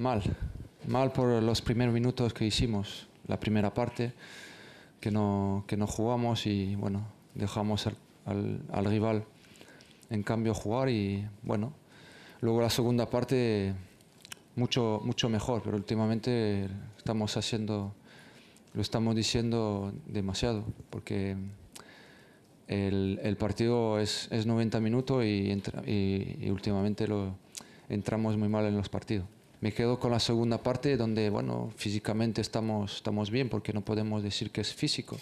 mal, mal por los primeros minutos que hicimos, la primera parte, que no, que jugamos y bueno, dejamos al, rival en cambio jugar y bueno, luego la segunda parte mucho, mucho mejor, pero últimamente estamos haciendo, lo estamos diciendo demasiado, porque el, partido es, es, 90 minutos y, y últimamente lo, entramos muy mal en los partidos me quedo con la segunda parte donde, bueno, físicamente estamos, estamos bien porque no podemos decir que es físico.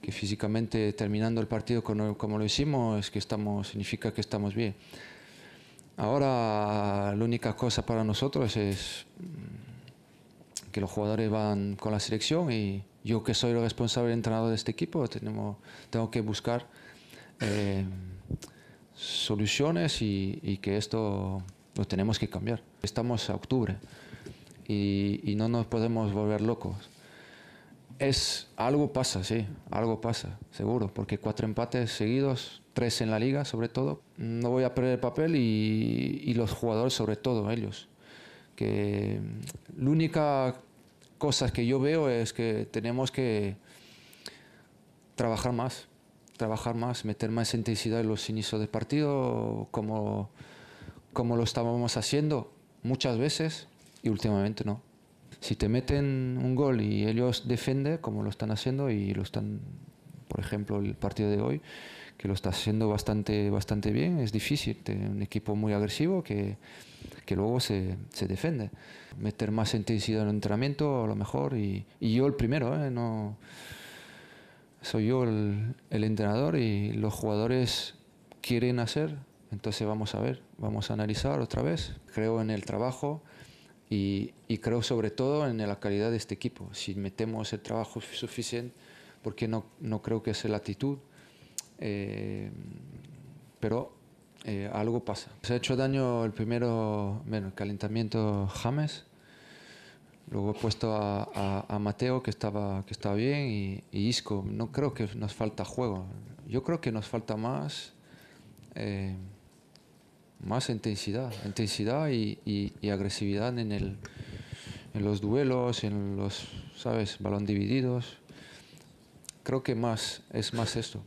Que físicamente terminando el partido como, lo hicimos es que estamos, significa que estamos bien. Ahora la única cosa para nosotros es mm, que los jugadores van con la selección y yo que soy el responsable entrenador de este equipo tenemos, tengo que buscar eh, soluciones y, y que esto lo pues tenemos que cambiar. Estamos a octubre y, no nos podemos volver locos. Es, algo pasa, sí, algo pasa, seguro, porque cuatro empates seguidos, tres en la liga sobre todo, no voy a perder el papel y, los jugadores sobre todo, ellos. Que mm, la única cosa que yo veo es que tenemos que trabajar más, trabajar más, meter más intensidad en los inicios de partido, como como lo estábamos haciendo muchas veces y últimamente no. Si te meten un gol y ellos defienden, como lo están haciendo y lo están, por ejemplo, el partido de hoy, que lo está haciendo bastante, bastante bien, es difícil. Un equipo muy agresivo que, que luego se, se, defiende. Meter más intensidad en el entrenamiento, a lo mejor, y, yo el primero, ¿eh? no, soy yo el, el entrenador y los jugadores quieren hacer entonces vamos a ver, vamos a analizar otra vez. Creo en el trabajo y, creo sobre todo en la calidad de este equipo. Si metemos el trabajo suficiente, porque no, no creo que sea la actitud, eh, pero eh, algo pasa. Se ha hecho daño el primero, bueno, el calentamiento James. Luego he puesto a, Mateo, que estaba, que estaba bien, y, y, Isco. No creo que nos falta juego. Yo creo que nos falta más eh, más intensidad, intensidad y, agresividad en, el, en los duelos, en los, ¿sabes?, balón divididos. Creo que más, es más esto.